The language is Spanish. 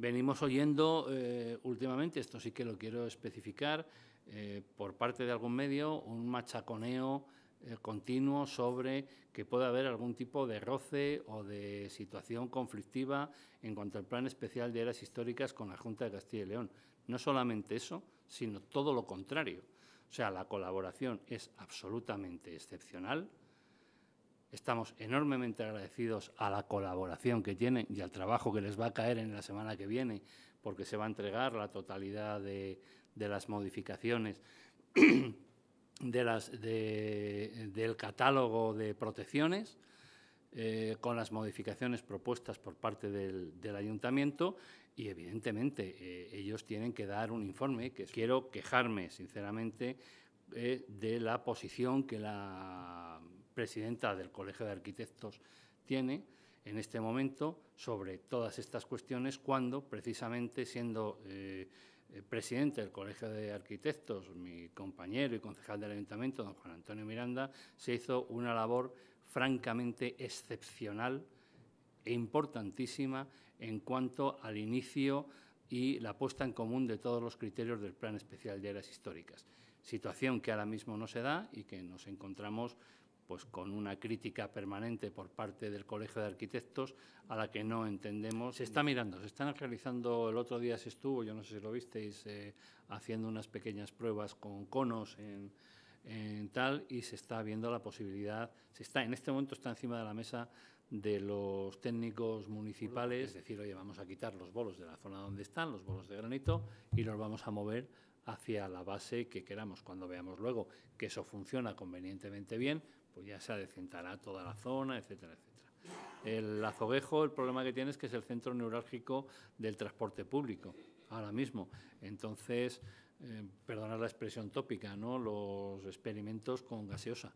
Venimos oyendo eh, últimamente, esto sí que lo quiero especificar, eh, por parte de algún medio un machaconeo eh, continuo sobre que pueda haber algún tipo de roce o de situación conflictiva en cuanto al plan especial de áreas históricas con la Junta de Castilla y León. No solamente eso, sino todo lo contrario. O sea, la colaboración es absolutamente excepcional. Estamos enormemente agradecidos a la colaboración que tienen y al trabajo que les va a caer en la semana que viene, porque se va a entregar la totalidad de, las modificaciones del catálogo de protecciones. Eh, con las modificaciones propuestas por parte del, ayuntamiento y evidentemente eh, ellos tienen que dar un informe que quiero quejarme sinceramente eh, de la posición que la presidenta del Colegio de Arquitectos tiene en este momento sobre todas estas cuestiones cuando precisamente siendo eh, eh, presidente del Colegio de Arquitectos, mi compañero y concejal del Ayuntamiento, don Juan Antonio Miranda, se hizo una labor francamente excepcional e importantísima en cuanto al inicio y la puesta en común de todos los criterios del Plan Especial de Áreas Históricas. Situación que ahora mismo no se da y que nos encontramos pues con una crítica permanente por parte del Colegio de Arquitectos a la que no entendemos. Se está mirando, se están realizando, el otro día se estuvo, yo no sé si lo visteis, eh, haciendo unas pequeñas pruebas con conos en, tal y se está viendo la posibilidad, se está, en este momento está encima de la mesa de los técnicos municipales, es decir, oye, vamos a quitar los bolos de la zona donde están, los bolos de granito, y los vamos a mover hacia la base que queramos. Cuando veamos luego que eso funciona convenientemente bien, pues ya se adecentará toda la zona, etcétera, etcétera. El azoguejo, el problema que tiene es que es el centro neurálgico del transporte público, ahora mismo. Entonces, eh, perdonad perdonar la expresión tópica, ¿no? Los experimentos con gaseosa.